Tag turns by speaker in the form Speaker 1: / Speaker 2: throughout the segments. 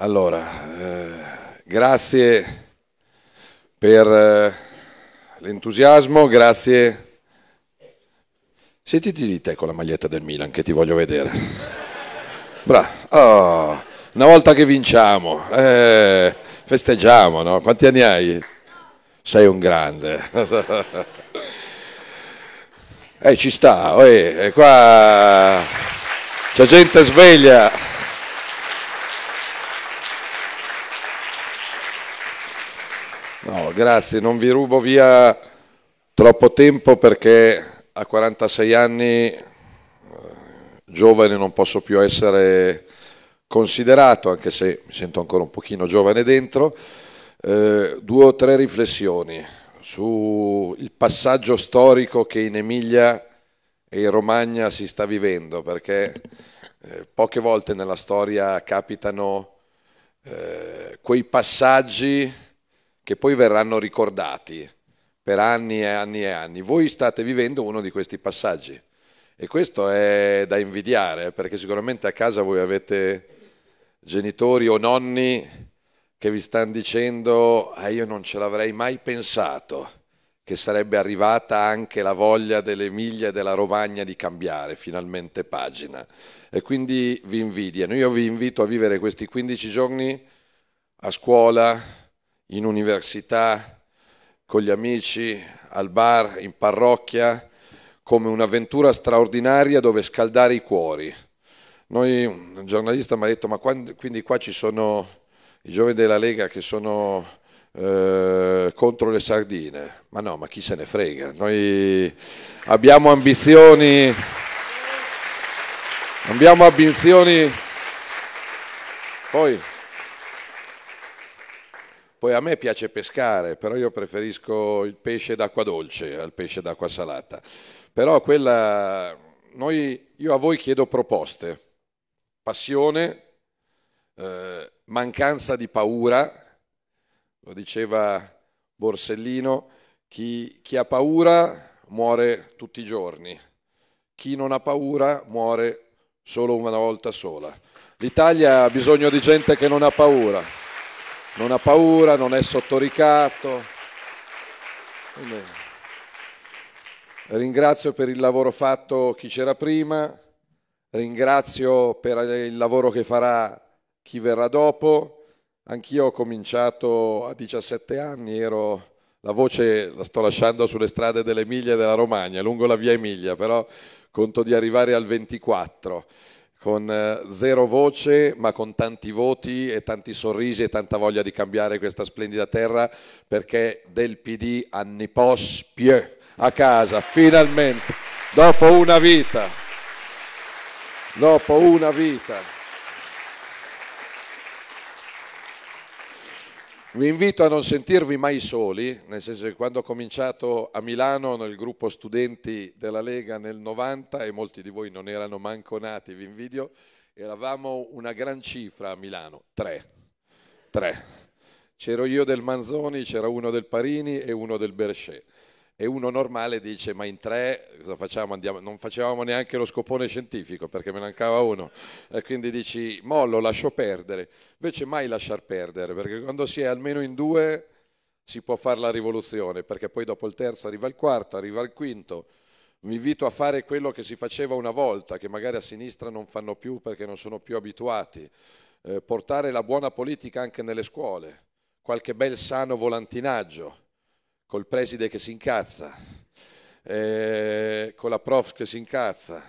Speaker 1: Allora, eh, grazie per eh, l'entusiasmo, grazie. Sentiti di te con la maglietta del Milan che ti voglio vedere. Bra oh, una volta che vinciamo, eh, festeggiamo, no? Quanti anni hai? Sei un grande. eh, ci sta, oh, eh, qua c'è gente sveglia. No, grazie, non vi rubo via troppo tempo perché a 46 anni eh, giovane non posso più essere considerato, anche se mi sento ancora un pochino giovane dentro. Eh, due o tre riflessioni sul passaggio storico che in Emilia e in Romagna si sta vivendo, perché eh, poche volte nella storia capitano eh, quei passaggi che poi verranno ricordati per anni e anni e anni. Voi state vivendo uno di questi passaggi e questo è da invidiare perché sicuramente a casa voi avete genitori o nonni che vi stanno dicendo ah, io non ce l'avrei mai pensato che sarebbe arrivata anche la voglia dell'Emilia e della Romagna di cambiare finalmente pagina e quindi vi invidiano. Io vi invito a vivere questi 15 giorni a scuola, in università, con gli amici, al bar, in parrocchia, come un'avventura straordinaria dove scaldare i cuori. Noi, un giornalista mi ha detto, ma quando, quindi qua ci sono i giovani della Lega che sono eh, contro le sardine. Ma no, ma chi se ne frega? Noi abbiamo ambizioni, abbiamo ambizioni. Poi... Poi a me piace pescare, però io preferisco il pesce d'acqua dolce al pesce d'acqua salata. Però quella, noi, io a voi chiedo proposte, passione, eh, mancanza di paura, lo diceva Borsellino, chi, chi ha paura muore tutti i giorni, chi non ha paura muore solo una volta sola. L'Italia ha bisogno di gente che non ha paura non ha paura, non è sottoricato. Ringrazio per il lavoro fatto chi c'era prima, ringrazio per il lavoro che farà chi verrà dopo. Anch'io ho cominciato a 17 anni, ero la voce la sto lasciando sulle strade dell'Emilia e della Romagna, lungo la via Emilia, però conto di arrivare al 24 con eh, zero voce ma con tanti voti e tanti sorrisi e tanta voglia di cambiare questa splendida terra perché del PD anni pos pie a casa finalmente dopo una vita dopo una vita Vi invito a non sentirvi mai soli, nel senso che quando ho cominciato a Milano nel gruppo studenti della Lega nel 90 e molti di voi non erano manco nati, vi invidio, eravamo una gran cifra a Milano, tre, tre. C'ero io del Manzoni, c'era uno del Parini e uno del Berchet e uno normale dice ma in tre cosa facciamo? Andiamo? Non facevamo neanche lo scopone scientifico perché me ne mancava uno e quindi dici mollo, lascio perdere, invece mai lasciar perdere perché quando si è almeno in due si può fare la rivoluzione perché poi dopo il terzo arriva il quarto, arriva il quinto. Mi invito a fare quello che si faceva una volta, che magari a sinistra non fanno più perché non sono più abituati, eh, portare la buona politica anche nelle scuole, qualche bel sano volantinaggio col preside che si incazza, eh, con la prof che si incazza,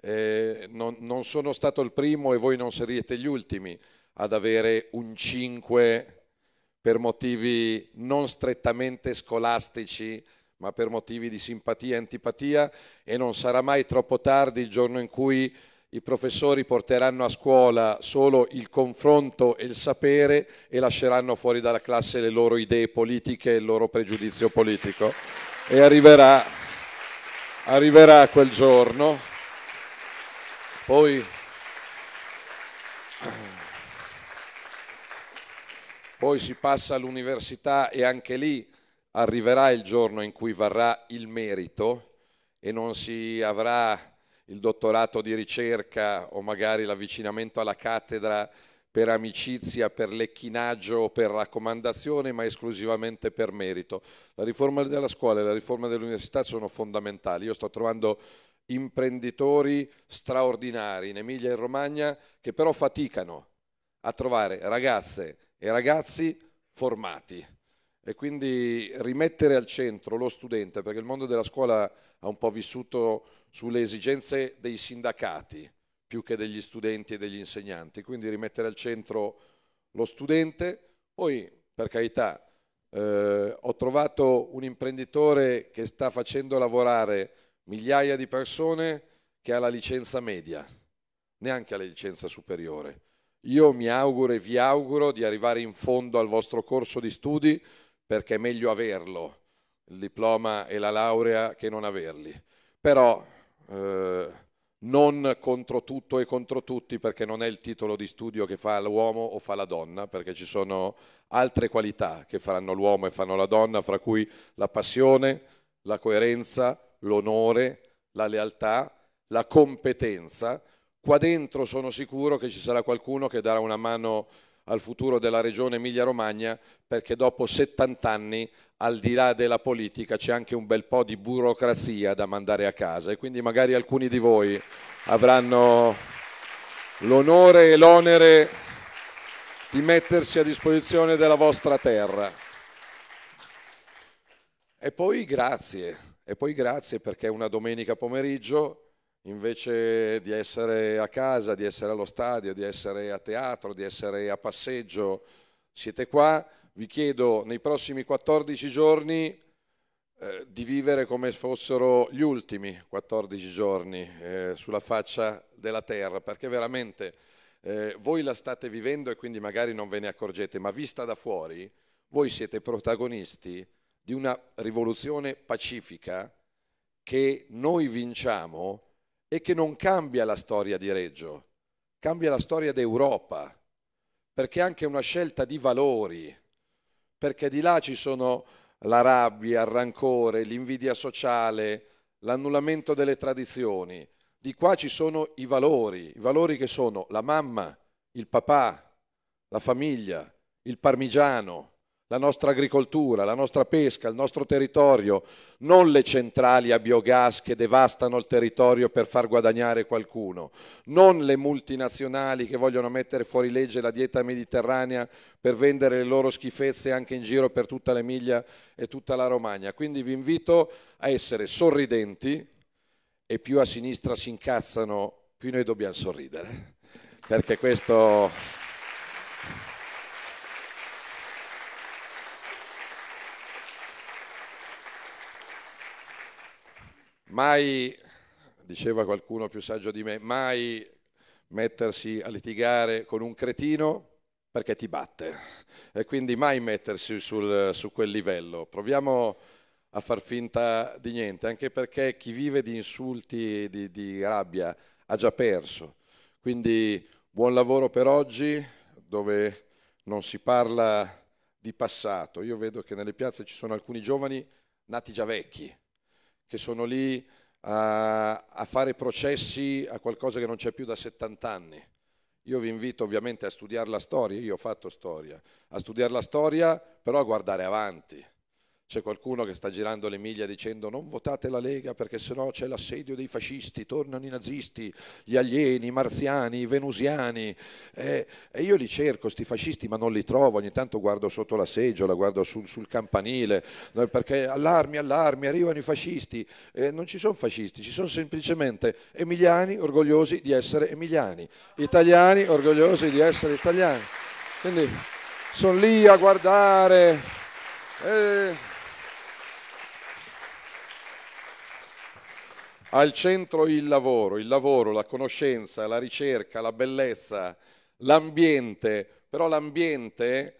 Speaker 1: eh, non, non, sono stato il primo e voi non sarete gli ultimi ad avere un 5 per motivi non strettamente scolastici, ma per motivi di simpatia e antipatia e non sarà mai troppo tardi il giorno in cui i professori porteranno a scuola solo il confronto e il sapere e lasceranno fuori dalla classe le loro idee politiche e il loro pregiudizio politico. E arriverà, arriverà quel giorno. Poi, poi si passa all'università e anche lì arriverà il giorno in cui varrà il merito e non si avrà il dottorato di ricerca o magari l'avvicinamento alla cattedra per amicizia, per lecchinaggio o per raccomandazione, ma esclusivamente per merito. La riforma della scuola e la riforma dell'università sono fondamentali. Io sto trovando imprenditori straordinari in Emilia e in Romagna che però faticano a trovare ragazze e ragazzi formati e quindi rimettere al centro lo studente, perché il mondo della scuola ha un po' vissuto sulle esigenze dei sindacati più che degli studenti e degli insegnanti, quindi rimettere al centro lo studente. Poi, per carità, eh, ho trovato un imprenditore che sta facendo lavorare migliaia di persone che ha la licenza media, neanche la licenza superiore. Io mi auguro e vi auguro di arrivare in fondo al vostro corso di studi perché è meglio averlo, il diploma e la laurea, che non averli. Però eh, non contro tutto e contro tutti, perché non è il titolo di studio che fa l'uomo o fa la donna, perché ci sono altre qualità che faranno l'uomo e fanno la donna, fra cui la passione, la coerenza, l'onore, la lealtà, la competenza. Qua dentro sono sicuro che ci sarà qualcuno che darà una mano al futuro della regione Emilia-Romagna perché dopo 70 anni al di là della politica c'è anche un bel po' di burocrazia da mandare a casa e quindi magari alcuni di voi avranno l'onore e l'onere di mettersi a disposizione della vostra terra. E poi grazie, e poi grazie perché una domenica pomeriggio invece di essere a casa, di essere allo stadio, di essere a teatro, di essere a passeggio, siete qua, vi chiedo nei prossimi 14 giorni eh, di vivere come fossero gli ultimi 14 giorni eh, sulla faccia della terra, perché veramente eh, voi la state vivendo e quindi magari non ve ne accorgete, ma vista da fuori, voi siete protagonisti di una rivoluzione pacifica che noi vinciamo e che non cambia la storia di Reggio, cambia la storia d'Europa, perché è anche una scelta di valori, perché di là ci sono la rabbia, il rancore, l'invidia sociale, l'annullamento delle tradizioni. Di qua ci sono i valori, i valori che sono la mamma, il papà, la famiglia, il parmigiano, la nostra agricoltura, la nostra pesca, il nostro territorio, non le centrali a biogas che devastano il territorio per far guadagnare qualcuno, non le multinazionali che vogliono mettere fuori legge la dieta mediterranea per vendere le loro schifezze anche in giro per tutta l'Emilia e tutta la Romagna. Quindi vi invito a essere sorridenti e più a sinistra si incazzano, più noi dobbiamo sorridere, perché questo mai, diceva qualcuno più saggio di me, mai mettersi a litigare con un cretino perché ti batte e quindi mai mettersi sul, su quel livello. Proviamo a far finta di niente, anche perché chi vive di insulti e di, di rabbia ha già perso. Quindi buon lavoro per oggi, dove non si parla di passato. Io vedo che nelle piazze ci sono alcuni giovani nati già vecchi, che sono lì a, a fare processi a qualcosa che non c'è più da 70 anni. Io vi invito ovviamente a studiare la storia, io ho fatto storia, a studiare la storia però a guardare avanti c'è qualcuno che sta girando le miglia dicendo non votate la Lega perché sennò c'è l'assedio dei fascisti, tornano i nazisti, gli alieni, i marziani, i venusiani. Eh, e io li cerco, questi fascisti, ma non li trovo. Ogni tanto guardo sotto la seggiola, guardo sul, sul campanile, perché allarmi, allarmi, arrivano i fascisti. Eh, non ci sono fascisti, ci sono semplicemente emiliani orgogliosi di essere emiliani, italiani orgogliosi di essere italiani. Quindi sono lì a guardare. Eh, al centro il lavoro, il lavoro, la conoscenza, la ricerca, la bellezza, l'ambiente, però l'ambiente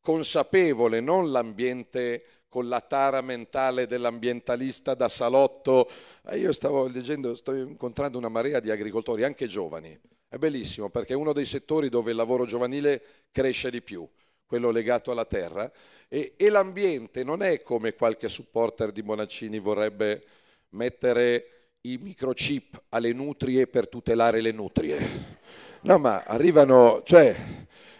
Speaker 1: consapevole, non l'ambiente con la tara mentale dell'ambientalista da salotto. Eh, io stavo leggendo, sto incontrando una marea di agricoltori, anche giovani. È bellissimo perché è uno dei settori dove il lavoro giovanile cresce di più quello legato alla terra, e, e l'ambiente non è come qualche supporter di Bonaccini vorrebbe mettere i microchip alle nutrie per tutelare le nutrie. No, ma arrivano, cioè,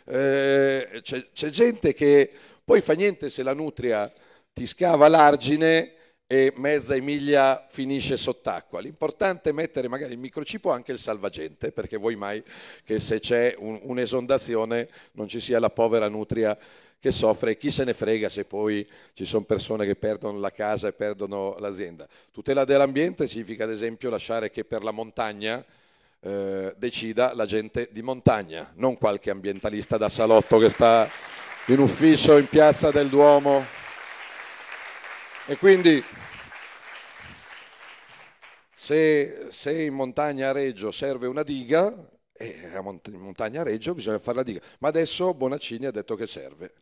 Speaker 1: eh, c'è, gente che poi fa niente se la nutria ti scava l'argine e mezza Emilia finisce sott'acqua. L'importante è mettere magari il microchip o anche il salvagente, perché vuoi mai che se c'è un, un'esondazione non ci sia la povera nutria che soffre e chi se ne frega se poi ci sono persone che perdono la casa e perdono l'azienda. Tutela dell'ambiente significa ad esempio lasciare che per la montagna eh, decida la gente di montagna, non qualche ambientalista da salotto che sta in ufficio in piazza del Duomo. E quindi se, se in montagna a Reggio serve una diga, eh, in montagna a Reggio bisogna fare la diga. Ma adesso Bonaccini ha detto che serve.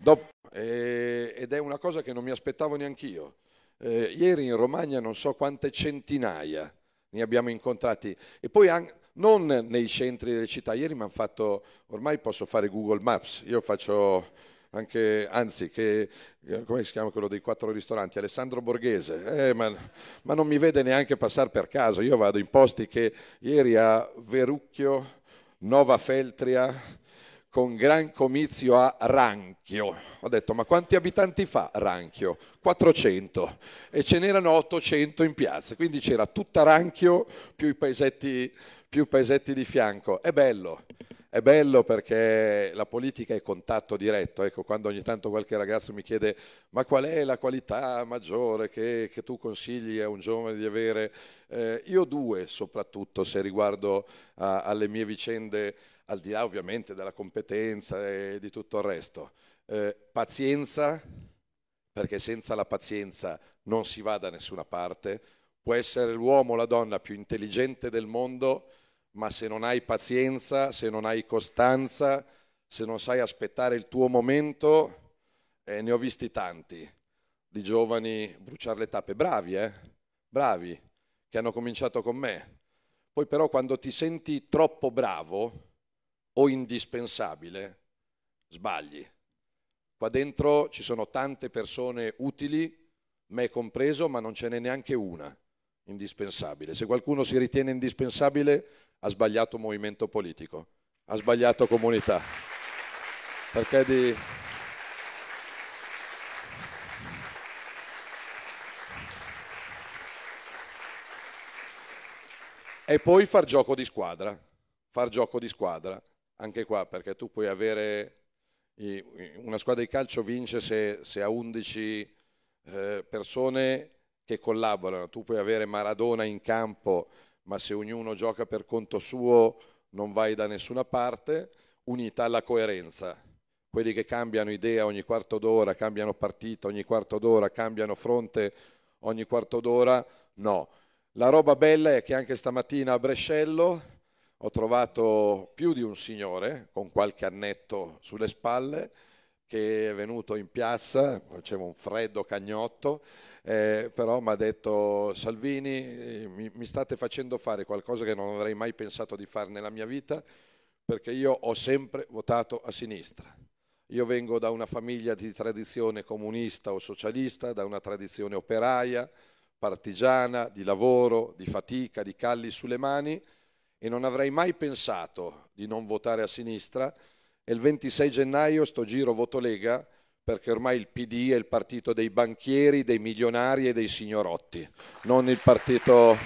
Speaker 1: Dopo, eh, ed è una cosa che non mi aspettavo neanche io. Eh, ieri in Romagna non so quante centinaia ne abbiamo incontrati e poi anche, non nei centri delle città. Ieri mi hanno fatto, ormai posso fare Google Maps, io faccio anche, anzi, che, eh, come si chiama quello dei quattro ristoranti? Alessandro Borghese, eh, ma, ma, non mi vede neanche passare per caso, io vado in posti che ieri a Verucchio, Nova Feltria, con gran comizio a Ranchio. Ho detto, ma quanti abitanti fa Ranchio? 400 e ce n'erano 800 in piazza, quindi c'era tutta Ranchio più i paesetti, più paesetti di fianco. È bello. È bello perché la politica è contatto diretto, ecco, quando ogni tanto qualche ragazzo mi chiede ma qual è la qualità maggiore che, che tu consigli a un giovane di avere, eh, io due soprattutto se riguardo a, alle mie vicende al di là ovviamente della competenza e di tutto il resto. Eh, pazienza, perché senza la pazienza non si va da nessuna parte. Può essere l'uomo o la donna più intelligente del mondo, ma se non hai pazienza, se non hai costanza, se non sai aspettare il tuo momento, eh, ne ho visti tanti di giovani bruciare le tappe, bravi, eh? Bravi, che hanno cominciato con me. Poi però quando ti senti troppo bravo, o indispensabile, sbagli. Qua dentro ci sono tante persone utili, me compreso, ma non ce n'è neanche una indispensabile. Se qualcuno si ritiene indispensabile, ha sbagliato movimento politico, ha sbagliato comunità. Perché di... E poi far gioco di squadra, far gioco di squadra anche qua, perché tu puoi avere una squadra di calcio vince se, se ha 11 eh, persone che collaborano, tu puoi avere Maradona in campo, ma se ognuno gioca per conto suo non vai da nessuna parte, unita alla coerenza. Quelli che cambiano idea ogni quarto d'ora, cambiano partita ogni quarto d'ora, cambiano fronte ogni quarto d'ora, no. La roba bella è che anche stamattina a Brescello ho trovato più di un signore con qualche annetto sulle spalle che è venuto in piazza, faceva un freddo cagnotto, eh, però mi ha detto Salvini mi, mi state facendo fare qualcosa che non avrei mai pensato di fare nella mia vita perché io ho sempre votato a sinistra. Io vengo da una famiglia di tradizione comunista o socialista, da una tradizione operaia, partigiana, di lavoro, di fatica, di calli sulle mani e non avrei mai pensato di non votare a sinistra e il 26 gennaio sto giro voto Lega perché ormai il PD è il partito dei banchieri, dei milionari e dei signorotti, non il partito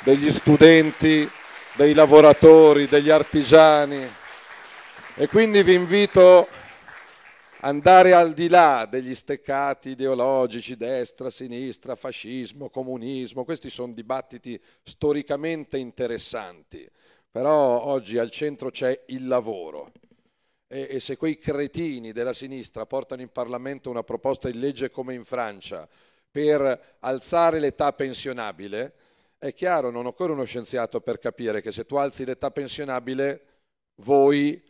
Speaker 1: degli studenti, dei lavoratori, degli artigiani. E quindi vi invito andare al di là degli steccati ideologici, destra, sinistra, fascismo, comunismo, questi sono dibattiti storicamente interessanti, però oggi al centro c'è il lavoro e, e se quei cretini della sinistra portano in Parlamento una proposta di legge come in Francia per alzare l'età pensionabile, è chiaro, non occorre uno scienziato per capire che se tu alzi l'età pensionabile, voi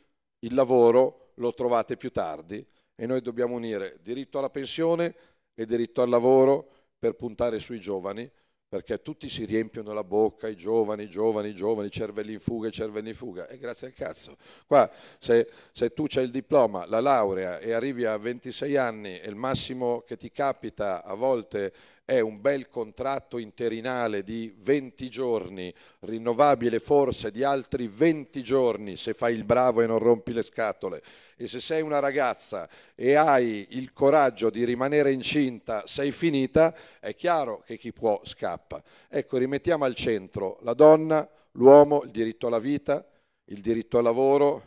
Speaker 1: il lavoro lo trovate più tardi e noi dobbiamo unire diritto alla pensione e diritto al lavoro per puntare sui giovani, perché tutti si riempiono la bocca, i giovani, i giovani, i giovani, cervelli in fuga, cervelli in fuga, e grazie al cazzo. Qua se, se tu c'hai il diploma, la laurea e arrivi a 26 anni e il massimo che ti capita a volte è un bel contratto interinale di 20 giorni, rinnovabile forse di altri 20 giorni se fai il bravo e non rompi le scatole. E se sei una ragazza e hai il coraggio di rimanere incinta, sei finita, è chiaro che chi può scappa. Ecco, rimettiamo al centro la donna, l'uomo, il diritto alla vita, il diritto al lavoro,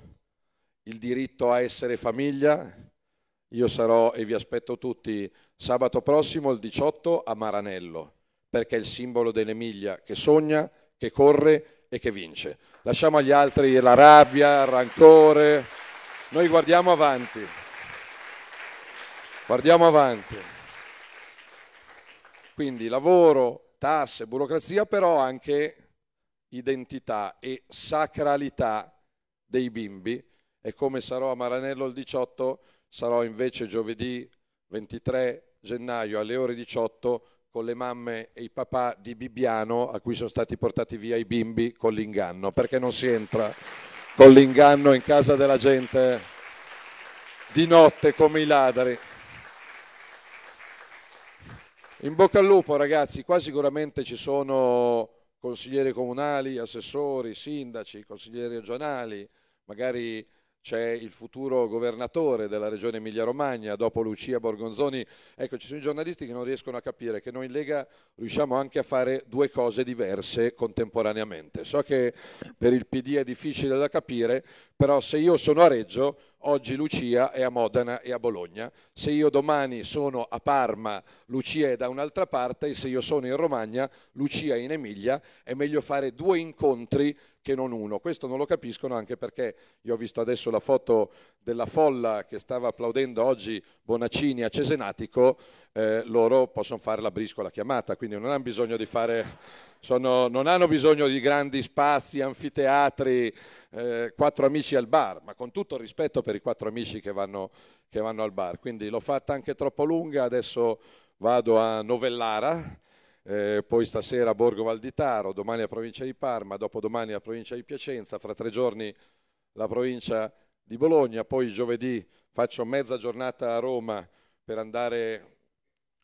Speaker 1: il diritto a essere famiglia, io sarò e vi aspetto tutti sabato prossimo, il 18, a Maranello, perché è il simbolo dell'Emilia che sogna, che corre e che vince. Lasciamo agli altri la rabbia, il rancore. Noi guardiamo avanti. Guardiamo avanti. Quindi lavoro, tasse, burocrazia, però anche identità e sacralità dei bimbi. E come sarò a Maranello il 18 sarò invece giovedì 23 gennaio alle ore 18 con le mamme e i papà di Bibbiano a cui sono stati portati via i bimbi con l'inganno, perché non si entra con l'inganno in casa della gente di notte come i ladri. In bocca al lupo ragazzi, qua sicuramente ci sono consiglieri comunali, assessori, sindaci, consiglieri regionali, magari c'è il futuro governatore della regione Emilia-Romagna, dopo Lucia Borgonzoni. Ecco, ci sono i giornalisti che non riescono a capire che noi in Lega riusciamo anche a fare due cose diverse contemporaneamente. So che per il PD è difficile da capire, però se io sono a Reggio oggi Lucia è a Modena e a Bologna. Se io domani sono a Parma, Lucia è da un'altra parte e se io sono in Romagna, Lucia è in Emilia, è meglio fare due incontri che non uno. Questo non lo capiscono anche perché io ho visto adesso la foto della folla che stava applaudendo oggi Bonaccini a Cesenatico eh, loro possono fare la briscola chiamata, quindi non hanno bisogno di fare, sono, non hanno bisogno di grandi spazi, anfiteatri, eh, quattro amici al bar, ma con tutto il rispetto per i quattro amici che vanno, che vanno al bar. Quindi l'ho fatta anche troppo lunga, adesso vado a Novellara, eh, poi stasera a Borgo Valditaro, domani a provincia di Parma, dopodomani a provincia di Piacenza, fra tre giorni la provincia di Bologna, poi giovedì faccio mezza giornata a Roma per andare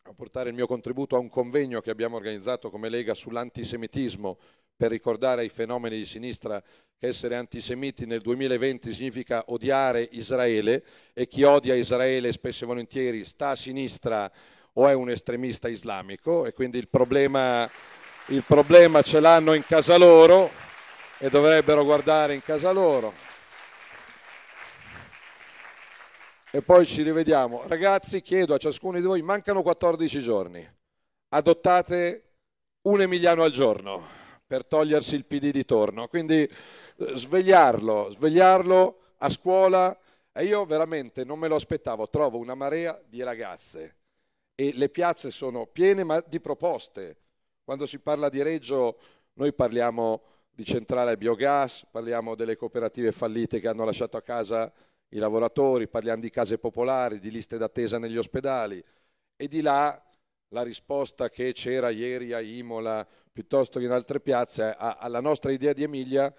Speaker 1: a portare il mio contributo a un convegno che abbiamo organizzato come Lega sull'antisemitismo per ricordare ai fenomeni di sinistra che essere antisemiti nel 2020 significa odiare Israele e chi odia Israele spesso e volentieri sta a sinistra o è un estremista islamico e quindi il problema, il problema ce l'hanno in casa loro e dovrebbero guardare in casa loro. e poi ci rivediamo. Ragazzi, chiedo a ciascuno di voi, mancano 14 giorni, adottate un Emiliano al giorno per togliersi il PD di torno, quindi eh, svegliarlo, svegliarlo a scuola e io veramente non me lo aspettavo, trovo una marea di ragazze e le piazze sono piene ma di proposte. Quando si parla di Reggio noi parliamo di centrale biogas, parliamo delle cooperative fallite che hanno lasciato a casa i lavoratori, parliamo di case popolari, di liste d'attesa negli ospedali e di là la risposta che c'era ieri a Imola piuttosto che in altre piazze alla nostra idea di Emilia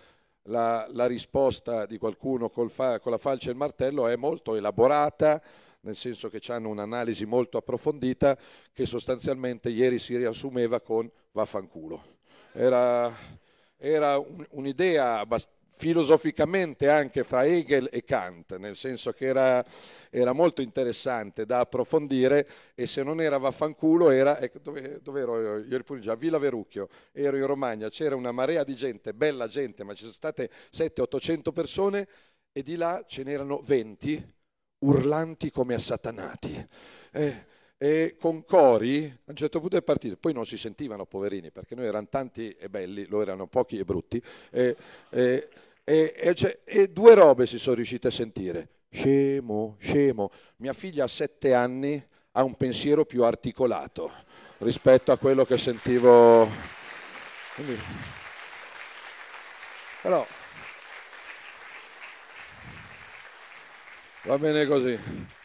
Speaker 1: la, la risposta di qualcuno fa, con la falce e il martello è molto elaborata nel senso che hanno un'analisi molto approfondita che sostanzialmente ieri si riassumeva con vaffanculo era, era un'idea abbastanza filosoficamente anche fra Hegel e Kant, nel senso che era, era, molto interessante da approfondire e se non era vaffanculo era, ecco, dove, dove ero io, ero già, Villa Verucchio, ero in Romagna, c'era una marea di gente, bella gente, ma ci sono state 700-800 persone e di là ce n'erano 20 urlanti come assatanati. Eh, e con Cori a un certo punto è partito, poi non si sentivano poverini perché noi erano tanti e belli, loro erano pochi e brutti e, e, e, cioè, e, due robe si sono riuscite a sentire, scemo, scemo, mia figlia a sette anni ha un pensiero più articolato rispetto a quello che sentivo. Quindi... Però va bene così.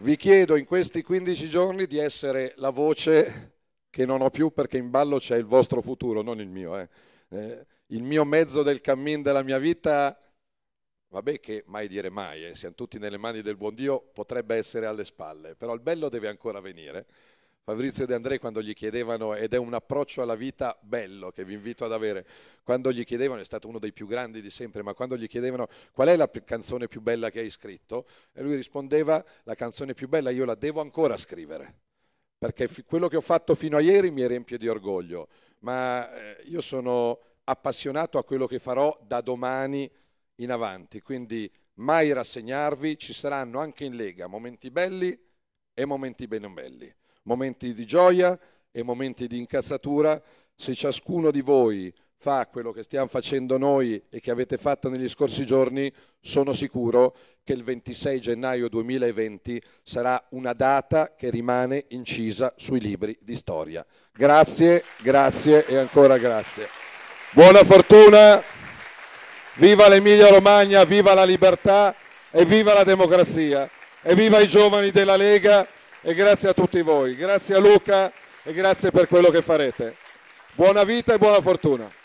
Speaker 1: Vi chiedo in questi 15 giorni di essere la voce che non ho più perché in ballo c'è il vostro futuro, non il mio. Eh. Eh, il mio mezzo del cammin della mia vita, vabbè che mai dire mai, eh, siamo tutti nelle mani del buon Dio, potrebbe essere alle spalle, però il bello deve ancora venire. Fabrizio De André quando gli chiedevano, ed è un approccio alla vita bello che vi invito ad avere, quando gli chiedevano, è stato uno dei più grandi di sempre, ma quando gli chiedevano qual è la canzone più bella che hai scritto, e lui rispondeva la canzone più bella io la devo ancora scrivere, perché quello che ho fatto fino a ieri mi riempie di orgoglio, ma eh, io sono appassionato a quello che farò da domani in avanti, quindi mai rassegnarvi, ci saranno anche in Lega momenti belli e momenti ben non belli momenti di gioia e momenti di incazzatura. Se ciascuno di voi fa quello che stiamo facendo noi e che avete fatto negli scorsi giorni, sono sicuro che il 26 gennaio 2020 sarà una data che rimane incisa sui libri di storia. Grazie, grazie e ancora grazie. Buona fortuna, viva l'Emilia Romagna, viva la libertà e viva la democrazia e viva i giovani della Lega e grazie a tutti voi. Grazie a Luca e grazie per quello che farete. Buona vita e buona fortuna.